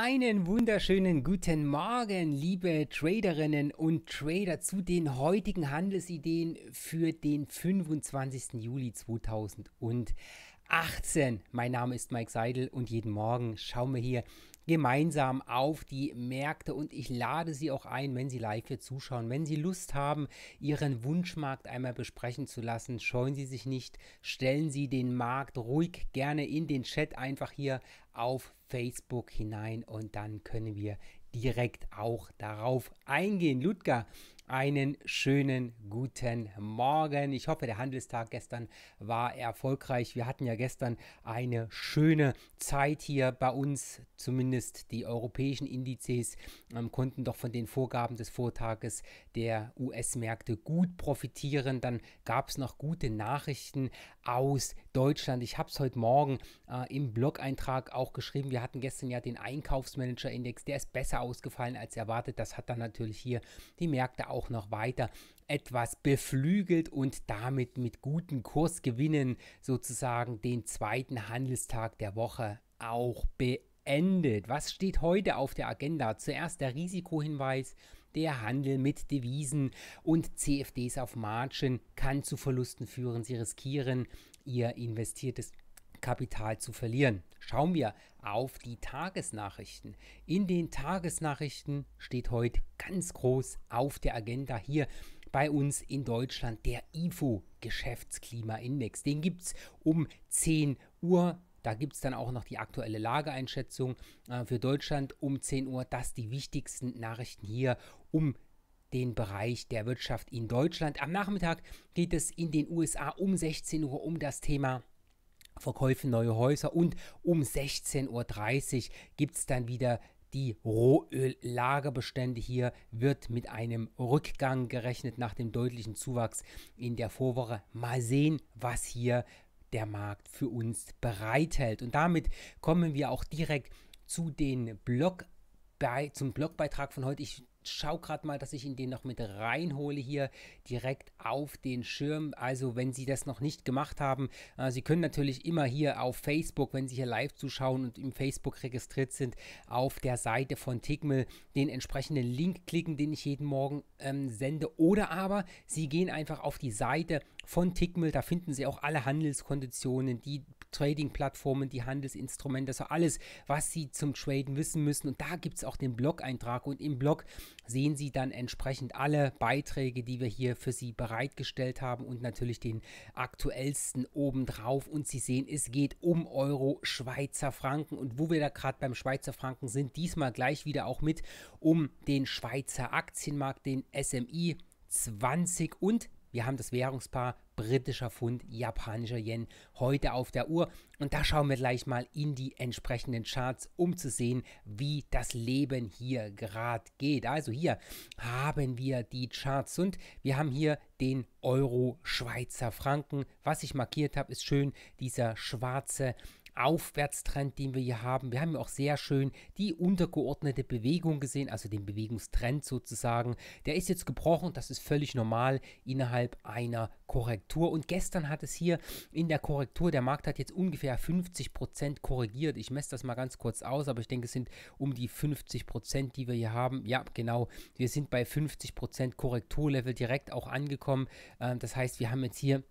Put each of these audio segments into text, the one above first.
Einen wunderschönen guten Morgen, liebe Traderinnen und Trader, zu den heutigen Handelsideen für den 25. Juli 2018. Mein Name ist Mike Seidel und jeden Morgen schauen wir hier gemeinsam auf die Märkte und ich lade Sie auch ein, wenn Sie live hier zuschauen, wenn Sie Lust haben, Ihren Wunschmarkt einmal besprechen zu lassen, scheuen Sie sich nicht, stellen Sie den Markt ruhig gerne in den Chat einfach hier auf Facebook hinein und dann können wir direkt auch darauf eingehen. Ludger, einen schönen guten Morgen. Ich hoffe, der Handelstag gestern war erfolgreich. Wir hatten ja gestern eine schöne Zeit hier bei uns. Zumindest die europäischen Indizes ähm, konnten doch von den Vorgaben des Vortages der US-Märkte gut profitieren. Dann gab es noch gute Nachrichten aus Deutschland. Ich habe es heute Morgen äh, im Blog-Eintrag auch geschrieben. Wir hatten gestern ja den Einkaufsmanager-Index. Der ist besser ausgefallen als erwartet. Das hat dann natürlich hier die Märkte auch auch noch weiter etwas beflügelt und damit mit guten Kursgewinnen sozusagen den zweiten Handelstag der Woche auch beendet. Was steht heute auf der Agenda? Zuerst der Risikohinweis. Der Handel mit Devisen und CFDs auf Margin kann zu Verlusten führen. Sie riskieren ihr investiertes Kapital zu verlieren. Schauen wir auf die Tagesnachrichten. In den Tagesnachrichten steht heute ganz groß auf der Agenda hier bei uns in Deutschland der IFO Geschäftsklimaindex. Den gibt es um 10 Uhr. Da gibt es dann auch noch die aktuelle Lageeinschätzung äh, für Deutschland um 10 Uhr. Das sind die wichtigsten Nachrichten hier um den Bereich der Wirtschaft in Deutschland. Am Nachmittag geht es in den USA um 16 Uhr um das Thema verkäufen neue Häuser und um 16.30 Uhr gibt es dann wieder die Rohöllagerbestände hier wird mit einem Rückgang gerechnet nach dem deutlichen Zuwachs in der Vorwoche. Mal sehen, was hier der Markt für uns bereithält. Und damit kommen wir auch direkt zu den Blog bei, zum Blogbeitrag von heute. Ich schau gerade mal, dass ich ihn den noch mit reinhole hier direkt auf den Schirm. Also wenn Sie das noch nicht gemacht haben, äh, Sie können natürlich immer hier auf Facebook, wenn Sie hier live zuschauen und im Facebook registriert sind, auf der Seite von Tigmel den entsprechenden Link klicken, den ich jeden Morgen ähm, sende. Oder aber Sie gehen einfach auf die Seite von Tickmill, da finden Sie auch alle Handelskonditionen, die Trading-Plattformen, die Handelsinstrumente, also alles, was Sie zum Traden wissen müssen. Und da gibt es auch den Blog-Eintrag und im Blog sehen Sie dann entsprechend alle Beiträge, die wir hier für Sie bereitgestellt haben und natürlich den aktuellsten obendrauf. Und Sie sehen, es geht um Euro, Schweizer Franken und wo wir da gerade beim Schweizer Franken sind, diesmal gleich wieder auch mit um den Schweizer Aktienmarkt, den SMI 20 und wir haben das Währungspaar britischer Pfund, japanischer Yen heute auf der Uhr. Und da schauen wir gleich mal in die entsprechenden Charts, um zu sehen, wie das Leben hier gerade geht. Also hier haben wir die Charts und wir haben hier den Euro Schweizer Franken. Was ich markiert habe, ist schön dieser schwarze Aufwärtstrend, den wir hier haben. Wir haben ja auch sehr schön die untergeordnete Bewegung gesehen, also den Bewegungstrend sozusagen. Der ist jetzt gebrochen, das ist völlig normal innerhalb einer Korrektur. Und gestern hat es hier in der Korrektur, der Markt hat jetzt ungefähr 50% Prozent korrigiert. Ich messe das mal ganz kurz aus, aber ich denke, es sind um die 50%, Prozent, die wir hier haben. Ja, genau, wir sind bei 50% Prozent Korrekturlevel direkt auch angekommen. Ähm, das heißt, wir haben jetzt hier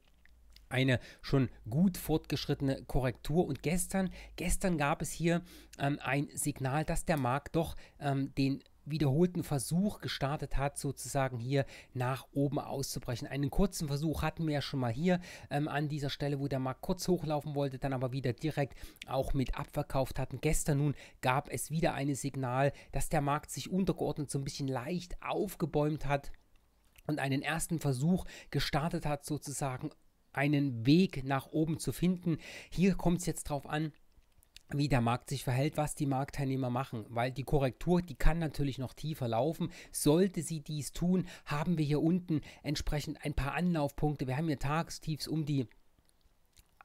eine schon gut fortgeschrittene Korrektur. Und gestern, gestern gab es hier ähm, ein Signal, dass der Markt doch ähm, den wiederholten Versuch gestartet hat, sozusagen hier nach oben auszubrechen. Einen kurzen Versuch hatten wir ja schon mal hier ähm, an dieser Stelle, wo der Markt kurz hochlaufen wollte, dann aber wieder direkt auch mit abverkauft hatten. Gestern nun gab es wieder ein Signal, dass der Markt sich untergeordnet so ein bisschen leicht aufgebäumt hat und einen ersten Versuch gestartet hat, sozusagen einen Weg nach oben zu finden. Hier kommt es jetzt darauf an, wie der Markt sich verhält, was die Marktteilnehmer machen, weil die Korrektur, die kann natürlich noch tiefer laufen. Sollte sie dies tun, haben wir hier unten entsprechend ein paar Anlaufpunkte. Wir haben hier Tagstiefs um die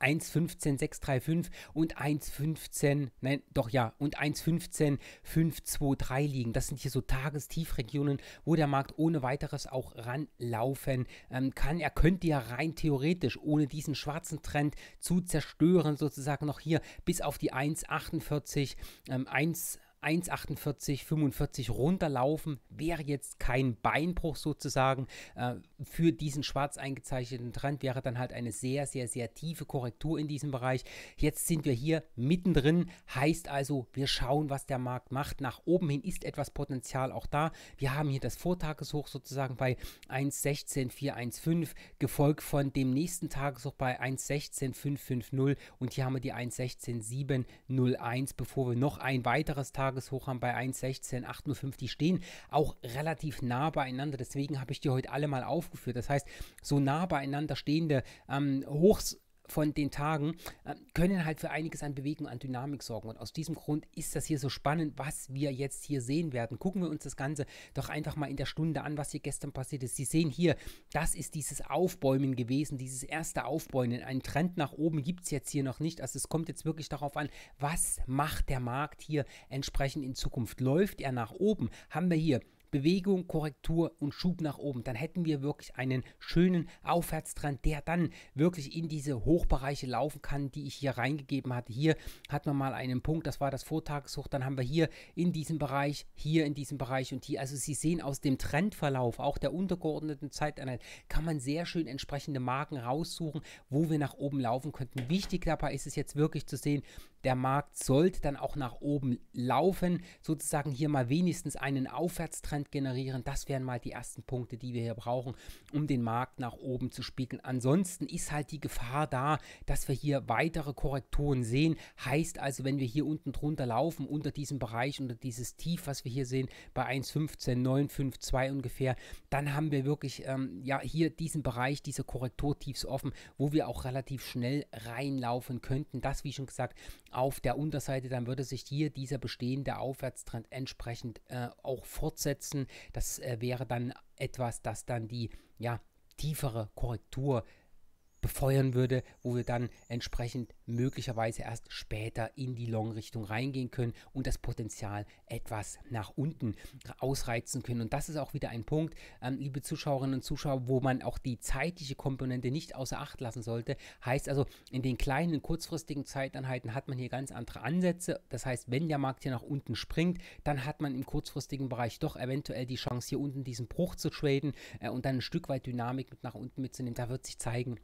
1.15.635 und 1.15, nein, doch ja, und 1.15.523 liegen. Das sind hier so Tagestiefregionen, wo der Markt ohne weiteres auch ranlaufen ähm, kann. Er könnte ja rein theoretisch, ohne diesen schwarzen Trend zu zerstören, sozusagen noch hier bis auf die 1.48, ähm, 1 1,48,45 runterlaufen wäre jetzt kein Beinbruch sozusagen. Äh, für diesen schwarz eingezeichneten Trend wäre dann halt eine sehr, sehr, sehr tiefe Korrektur in diesem Bereich. Jetzt sind wir hier mittendrin, heißt also, wir schauen, was der Markt macht. Nach oben hin ist etwas Potenzial auch da. Wir haben hier das Vortageshoch sozusagen bei 1,16415, gefolgt von dem nächsten Tageshoch bei 1,16550 und hier haben wir die 1,16701, bevor wir noch ein weiteres Tageshoch Tageshoch haben bei 1,16, 8,05. Die stehen auch relativ nah beieinander. Deswegen habe ich die heute alle mal aufgeführt. Das heißt, so nah beieinander stehende ähm, Hochs von den Tagen, äh, können halt für einiges an Bewegung, an Dynamik sorgen. Und aus diesem Grund ist das hier so spannend, was wir jetzt hier sehen werden. Gucken wir uns das Ganze doch einfach mal in der Stunde an, was hier gestern passiert ist. Sie sehen hier, das ist dieses Aufbäumen gewesen, dieses erste Aufbäumen. Einen Trend nach oben gibt es jetzt hier noch nicht. Also es kommt jetzt wirklich darauf an, was macht der Markt hier entsprechend in Zukunft. Läuft er nach oben? Haben wir hier Bewegung, Korrektur und Schub nach oben, dann hätten wir wirklich einen schönen Aufwärtstrend, der dann wirklich in diese Hochbereiche laufen kann, die ich hier reingegeben hatte. Hier hat man mal einen Punkt, das war das Vortageshoch, dann haben wir hier in diesem Bereich, hier in diesem Bereich und hier. Also Sie sehen aus dem Trendverlauf, auch der untergeordneten Zeiteinheit, kann man sehr schön entsprechende Marken raussuchen, wo wir nach oben laufen könnten. Wichtig dabei ist es jetzt wirklich zu sehen, der Markt sollte dann auch nach oben laufen, sozusagen hier mal wenigstens einen Aufwärtstrend generieren. Das wären mal die ersten Punkte, die wir hier brauchen, um den Markt nach oben zu spiegeln. Ansonsten ist halt die Gefahr da, dass wir hier weitere Korrekturen sehen. Heißt also, wenn wir hier unten drunter laufen, unter diesem Bereich, unter dieses Tief, was wir hier sehen, bei 1,15952 ungefähr, dann haben wir wirklich ähm, ja, hier diesen Bereich, diese Korrekturtiefs offen, wo wir auch relativ schnell reinlaufen könnten. Das, wie schon gesagt, auf der Unterseite, dann würde sich hier dieser bestehende Aufwärtstrend entsprechend äh, auch fortsetzen. Das äh, wäre dann etwas, das dann die ja, tiefere Korrektur äh, befeuern würde, wo wir dann entsprechend möglicherweise erst später in die Long-Richtung reingehen können und das Potenzial etwas nach unten ausreizen können. Und das ist auch wieder ein Punkt, ähm, liebe Zuschauerinnen und Zuschauer, wo man auch die zeitliche Komponente nicht außer Acht lassen sollte. Heißt also, in den kleinen, kurzfristigen Zeiteinheiten hat man hier ganz andere Ansätze. Das heißt, wenn der Markt hier nach unten springt, dann hat man im kurzfristigen Bereich doch eventuell die Chance, hier unten diesen Bruch zu traden äh, und dann ein Stück weit Dynamik mit nach unten mitzunehmen. Da wird sich zeigen,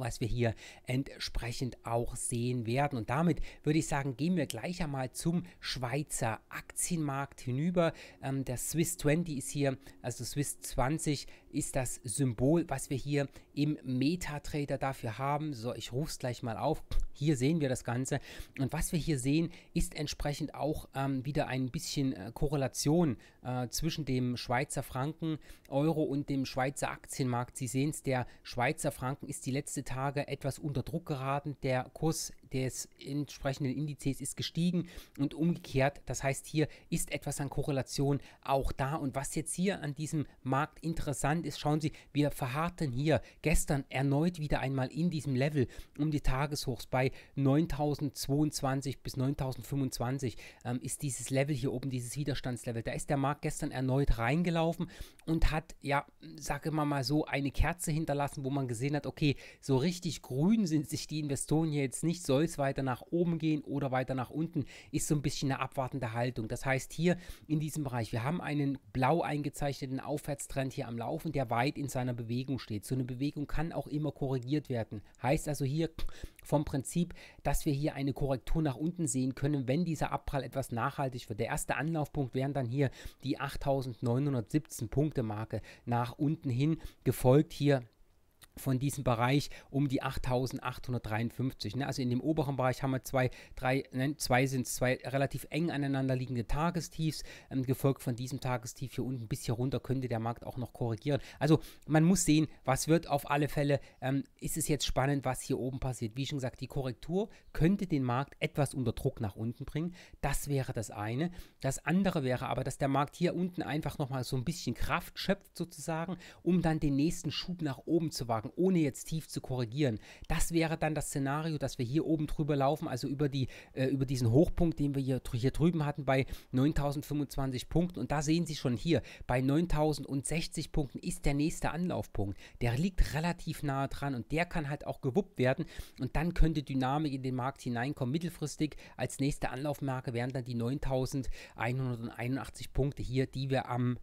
was wir hier entsprechend auch sehen werden. Und damit würde ich sagen, gehen wir gleich einmal zum Schweizer Aktienmarkt hinüber. Ähm, der Swiss 20 ist hier, also Swiss 20 ist das Symbol, was wir hier im MetaTrader dafür haben. So, ich rufe es gleich mal auf. Hier sehen wir das Ganze. Und was wir hier sehen, ist entsprechend auch ähm, wieder ein bisschen äh, Korrelation äh, zwischen dem Schweizer Franken, Euro und dem Schweizer Aktienmarkt. Sie sehen es, der Schweizer Franken ist die letzten Tage etwas unter Druck geraten. Der Kurs des entsprechenden Indizes ist gestiegen und umgekehrt. Das heißt, hier ist etwas an Korrelation auch da. Und was jetzt hier an diesem Markt interessant ist, schauen Sie, wir verharrten hier gestern erneut wieder einmal in diesem Level um die Tageshochs bei 9022 bis 9025 ähm, ist dieses Level hier oben, dieses Widerstandslevel. Da ist der Markt gestern erneut reingelaufen und hat, ja, sage mal mal so, eine Kerze hinterlassen, wo man gesehen hat, okay, so richtig grün sind sich die Investoren hier jetzt nicht, soll soll es weiter nach oben gehen oder weiter nach unten, ist so ein bisschen eine abwartende Haltung. Das heißt hier in diesem Bereich, wir haben einen blau eingezeichneten Aufwärtstrend hier am Laufen, der weit in seiner Bewegung steht. So eine Bewegung kann auch immer korrigiert werden. Heißt also hier vom Prinzip, dass wir hier eine Korrektur nach unten sehen können, wenn dieser Abprall etwas nachhaltig wird. Der erste Anlaufpunkt wären dann hier die 8917 Punkte Marke nach unten hin, gefolgt hier von diesem Bereich um die 8.853. Ne? Also in dem oberen Bereich haben wir zwei, drei, nein, zwei sind zwei relativ eng aneinander liegende Tagestiefs, ähm, gefolgt von diesem Tagestief hier unten. Bis hier runter könnte der Markt auch noch korrigieren. Also man muss sehen, was wird auf alle Fälle, ähm, ist es jetzt spannend, was hier oben passiert. Wie schon gesagt, die Korrektur könnte den Markt etwas unter Druck nach unten bringen. Das wäre das eine. Das andere wäre aber, dass der Markt hier unten einfach nochmal so ein bisschen Kraft schöpft sozusagen, um dann den nächsten Schub nach oben zu wagen sagen, ohne jetzt tief zu korrigieren. Das wäre dann das Szenario, dass wir hier oben drüber laufen, also über, die, äh, über diesen Hochpunkt, den wir hier, hier drüben hatten bei 9025 Punkten. Und da sehen Sie schon hier, bei 9060 Punkten ist der nächste Anlaufpunkt. Der liegt relativ nahe dran und der kann halt auch gewuppt werden. Und dann könnte Dynamik in den Markt hineinkommen. Mittelfristig als nächste Anlaufmarke wären dann die 9181 Punkte hier, die wir am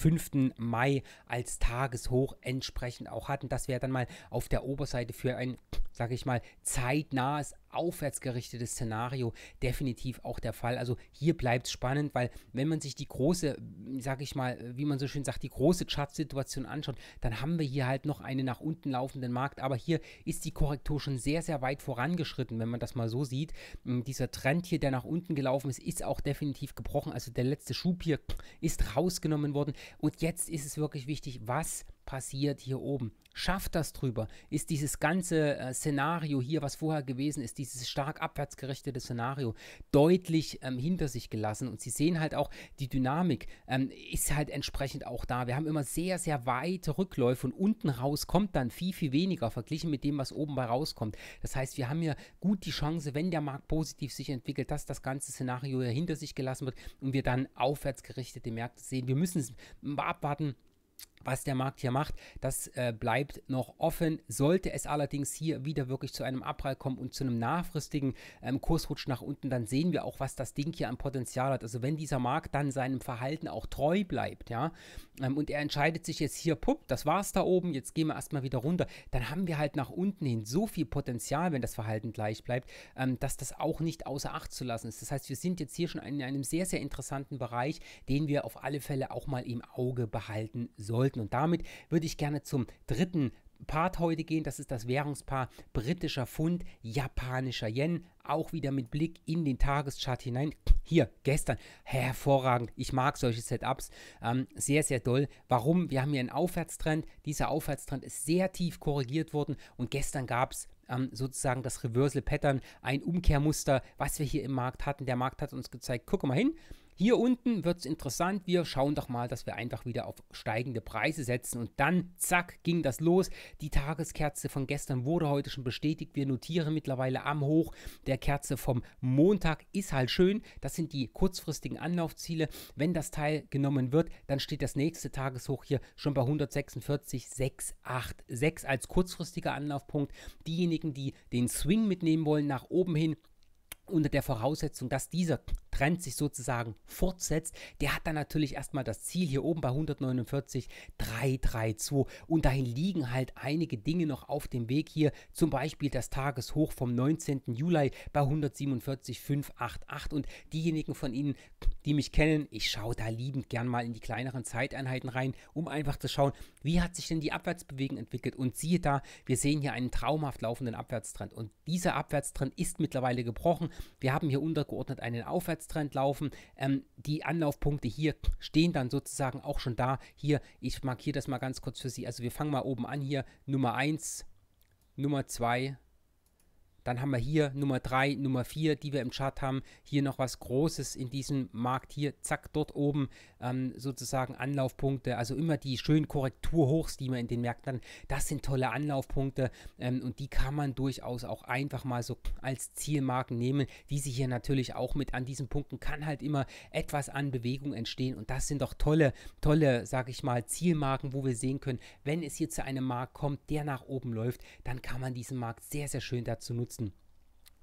5. Mai als Tageshoch entsprechend auch hatten. Das wäre dann mal auf der Oberseite für ein, sage ich mal, zeitnahes aufwärtsgerichtetes Szenario definitiv auch der Fall. Also hier bleibt es spannend, weil wenn man sich die große, sage ich mal, wie man so schön sagt, die große Chartsituation anschaut, dann haben wir hier halt noch einen nach unten laufenden Markt. Aber hier ist die Korrektur schon sehr, sehr weit vorangeschritten, wenn man das mal so sieht. Mm, dieser Trend hier, der nach unten gelaufen ist, ist auch definitiv gebrochen. Also der letzte Schub hier ist rausgenommen worden. Und jetzt ist es wirklich wichtig, was passiert hier oben. Schafft das drüber? Ist dieses ganze äh, Szenario hier, was vorher gewesen ist, dieses stark abwärtsgerichtete Szenario, deutlich ähm, hinter sich gelassen? Und Sie sehen halt auch, die Dynamik ähm, ist halt entsprechend auch da. Wir haben immer sehr, sehr weite Rückläufe und unten raus kommt dann viel, viel weniger verglichen mit dem, was oben bei rauskommt. Das heißt, wir haben hier gut die Chance, wenn der Markt positiv sich entwickelt, dass das ganze Szenario hier hinter sich gelassen wird und wir dann aufwärtsgerichtete Märkte sehen. Wir müssen es abwarten was der Markt hier macht, das äh, bleibt noch offen. Sollte es allerdings hier wieder wirklich zu einem Abprall kommen und zu einem nachfristigen ähm, Kursrutsch nach unten, dann sehen wir auch, was das Ding hier an Potenzial hat. Also wenn dieser Markt dann seinem Verhalten auch treu bleibt, ja, ähm, und er entscheidet sich jetzt hier, pupp, das war's da oben, jetzt gehen wir erstmal wieder runter, dann haben wir halt nach unten hin so viel Potenzial, wenn das Verhalten gleich bleibt, ähm, dass das auch nicht außer Acht zu lassen ist. Das heißt, wir sind jetzt hier schon in einem sehr, sehr interessanten Bereich, den wir auf alle Fälle auch mal im Auge behalten sollten sollten. Und damit würde ich gerne zum dritten Part heute gehen. Das ist das Währungspaar britischer Pfund, japanischer Yen. Auch wieder mit Blick in den Tageschart hinein. Hier, gestern, hervorragend. Ich mag solche Setups. Ähm, sehr, sehr doll. Warum? Wir haben hier einen Aufwärtstrend. Dieser Aufwärtstrend ist sehr tief korrigiert worden. Und gestern gab es ähm, sozusagen das Reversal Pattern, ein Umkehrmuster, was wir hier im Markt hatten. Der Markt hat uns gezeigt, guck mal hin, hier unten wird es interessant. Wir schauen doch mal, dass wir einfach wieder auf steigende Preise setzen. Und dann, zack, ging das los. Die Tageskerze von gestern wurde heute schon bestätigt. Wir notieren mittlerweile am Hoch der Kerze vom Montag. Ist halt schön. Das sind die kurzfristigen Anlaufziele. Wenn das teilgenommen wird, dann steht das nächste Tageshoch hier schon bei 146,686 als kurzfristiger Anlaufpunkt. Diejenigen, die den Swing mitnehmen wollen nach oben hin, unter der Voraussetzung, dass dieser Trend sich sozusagen fortsetzt, der hat dann natürlich erstmal das Ziel hier oben bei 149 332 und dahin liegen halt einige Dinge noch auf dem Weg hier, zum Beispiel das Tageshoch vom 19. Juli bei 147,588 und diejenigen von Ihnen, die mich kennen, ich schaue da liebend gern mal in die kleineren Zeiteinheiten rein, um einfach zu schauen, wie hat sich denn die Abwärtsbewegung entwickelt und siehe da, wir sehen hier einen traumhaft laufenden Abwärtstrend und dieser Abwärtstrend ist mittlerweile gebrochen wir haben hier untergeordnet einen Aufwärtstrend laufen. Ähm, die Anlaufpunkte hier stehen dann sozusagen auch schon da. Hier, ich markiere das mal ganz kurz für Sie. Also wir fangen mal oben an hier. Nummer 1, Nummer 2, dann haben wir hier Nummer 3, Nummer 4, die wir im Chart haben. Hier noch was Großes in diesem Markt. Hier, zack, dort oben ähm, sozusagen Anlaufpunkte. Also immer die schönen Korrekturhochs, die man in den Märkten hat. Das sind tolle Anlaufpunkte ähm, und die kann man durchaus auch einfach mal so als Zielmarken nehmen. Diese hier natürlich auch mit an diesen Punkten kann halt immer etwas an Bewegung entstehen und das sind doch tolle, tolle, sag ich mal, Zielmarken, wo wir sehen können, wenn es hier zu einem Markt kommt, der nach oben läuft, dann kann man diesen Markt sehr, sehr schön dazu nutzen sitzen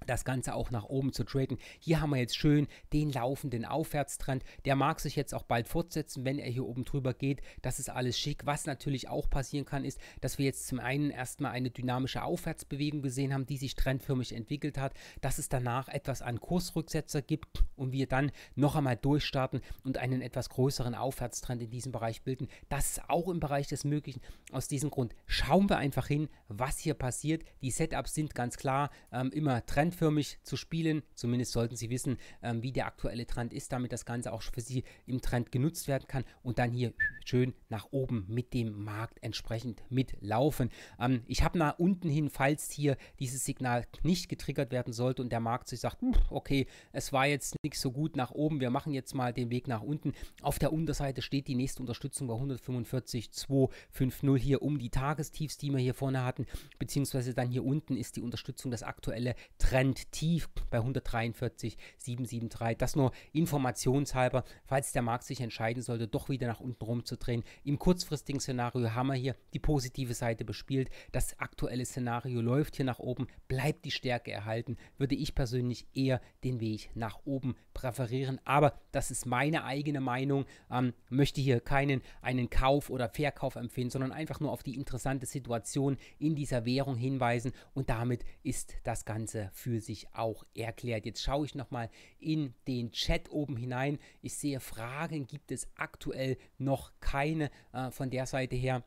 das Ganze auch nach oben zu traden. Hier haben wir jetzt schön den laufenden Aufwärtstrend. Der mag sich jetzt auch bald fortsetzen, wenn er hier oben drüber geht. Das ist alles schick. Was natürlich auch passieren kann, ist, dass wir jetzt zum einen erstmal eine dynamische Aufwärtsbewegung gesehen haben, die sich trendförmig entwickelt hat, dass es danach etwas an Kursrücksetzer gibt und wir dann noch einmal durchstarten und einen etwas größeren Aufwärtstrend in diesem Bereich bilden. Das ist auch im Bereich des Möglichen. Aus diesem Grund schauen wir einfach hin, was hier passiert. Die Setups sind ganz klar ähm, immer trendförmig trendförmig zu spielen. Zumindest sollten Sie wissen, ähm, wie der aktuelle Trend ist, damit das Ganze auch für Sie im Trend genutzt werden kann und dann hier schön nach oben mit dem Markt entsprechend mitlaufen. Ähm, ich habe nach unten hin, falls hier dieses Signal nicht getriggert werden sollte und der Markt sich sagt, okay, es war jetzt nicht so gut nach oben, wir machen jetzt mal den Weg nach unten. Auf der Unterseite steht die nächste Unterstützung bei 145,250 hier um die Tagestiefs, die wir hier vorne hatten, beziehungsweise dann hier unten ist die Unterstützung das aktuelle Trend stand tief bei 143,773. Das nur informationshalber, falls der Markt sich entscheiden sollte, doch wieder nach unten rumzudrehen. Im kurzfristigen Szenario haben wir hier die positive Seite bespielt. Das aktuelle Szenario läuft hier nach oben, bleibt die Stärke erhalten. Würde ich persönlich eher den Weg nach oben präferieren. Aber das ist meine eigene Meinung. Ähm, möchte hier keinen einen Kauf oder Verkauf empfehlen, sondern einfach nur auf die interessante Situation in dieser Währung hinweisen. Und damit ist das Ganze für für sich auch erklärt. Jetzt schaue ich nochmal in den Chat oben hinein. Ich sehe, Fragen gibt es aktuell noch keine äh, von der Seite her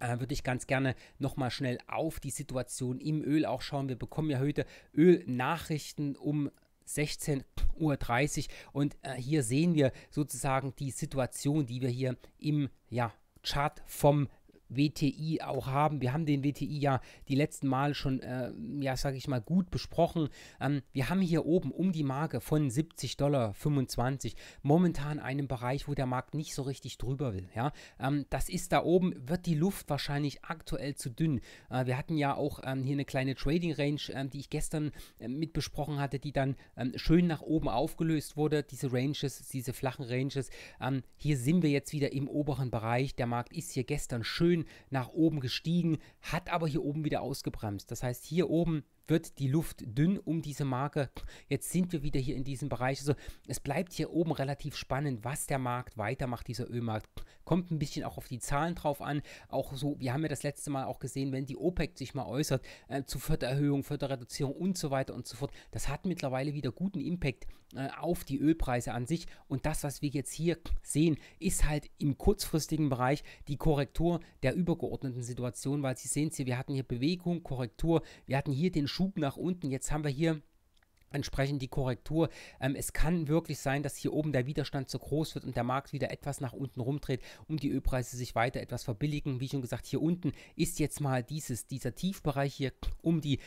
äh, würde ich ganz gerne nochmal schnell auf die Situation im Öl auch schauen. Wir bekommen ja heute Ölnachrichten um 16.30 Uhr und äh, hier sehen wir sozusagen die Situation, die wir hier im ja, Chart vom WTI auch haben. Wir haben den WTI ja die letzten Male schon, äh, ja, sage ich mal, gut besprochen. Ähm, wir haben hier oben um die Marke von 70 Dollar 25 momentan einen Bereich, wo der Markt nicht so richtig drüber will. Ja, ähm, das ist da oben wird die Luft wahrscheinlich aktuell zu dünn. Äh, wir hatten ja auch ähm, hier eine kleine Trading Range, ähm, die ich gestern äh, mit besprochen hatte, die dann ähm, schön nach oben aufgelöst wurde. Diese Ranges, diese flachen Ranges. Ähm, hier sind wir jetzt wieder im oberen Bereich. Der Markt ist hier gestern schön schön nach oben gestiegen, hat aber hier oben wieder ausgebremst. Das heißt, hier oben wird die Luft dünn um diese Marke. Jetzt sind wir wieder hier in diesem Bereich. Also es bleibt hier oben relativ spannend, was der Markt weitermacht, dieser Ölmarkt. Kommt ein bisschen auch auf die Zahlen drauf an. Auch so, wir haben ja das letzte Mal auch gesehen, wenn die OPEC sich mal äußert äh, zu Fördererhöhung, Förderreduzierung und so weiter und so fort. Das hat mittlerweile wieder guten Impact äh, auf die Ölpreise an sich. Und das, was wir jetzt hier sehen, ist halt im kurzfristigen Bereich die Korrektur der übergeordneten Situation, weil Sie sehen es hier, wir hatten hier Bewegung, Korrektur, wir hatten hier den Schub nach unten. Jetzt haben wir hier entsprechend die Korrektur. Ähm, es kann wirklich sein, dass hier oben der Widerstand zu groß wird und der Markt wieder etwas nach unten rumdreht und die Ölpreise sich weiter etwas verbilligen. Wie schon gesagt, hier unten ist jetzt mal dieses, dieser Tiefbereich hier um die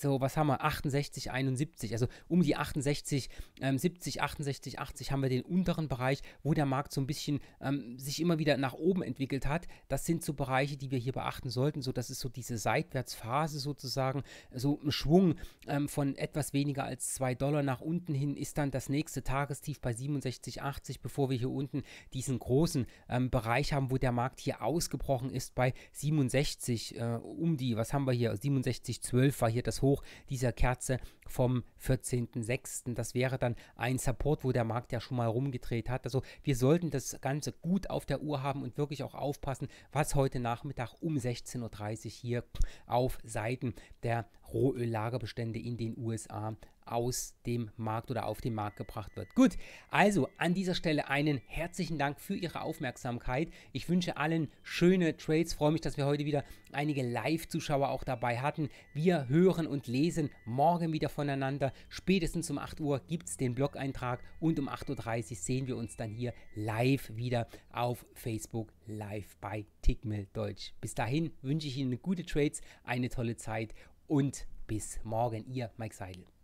so, was haben wir, 68, 71, also um die 68, ähm, 70, 68, 80 haben wir den unteren Bereich, wo der Markt so ein bisschen ähm, sich immer wieder nach oben entwickelt hat. Das sind so Bereiche, die wir hier beachten sollten. So, das ist so diese Seitwärtsphase sozusagen, so ein Schwung ähm, von etwas weniger als 2 Dollar nach unten hin ist dann das nächste Tagestief bei 67, 80, bevor wir hier unten diesen großen ähm, Bereich haben, wo der Markt hier ausgebrochen ist bei 67, äh, um die, was haben wir hier, 67, 12 war hier das Hoch hoch dieser Kerze vom 14.06. Das wäre dann ein Support, wo der Markt ja schon mal rumgedreht hat. Also wir sollten das Ganze gut auf der Uhr haben und wirklich auch aufpassen, was heute Nachmittag um 16.30 Uhr hier auf Seiten der Rohöllagerbestände in den USA aus dem Markt oder auf den Markt gebracht wird. Gut, also an dieser Stelle einen herzlichen Dank für Ihre Aufmerksamkeit. Ich wünsche allen schöne Trades, freue mich, dass wir heute wieder einige Live-Zuschauer auch dabei hatten. Wir hören und lesen morgen wieder von voneinander. Spätestens um 8 Uhr gibt es den Blog-Eintrag und um 8.30 Uhr sehen wir uns dann hier live wieder auf Facebook live bei Tickmill Deutsch. Bis dahin wünsche ich Ihnen gute Trades, eine tolle Zeit und bis morgen. Ihr Mike Seidel.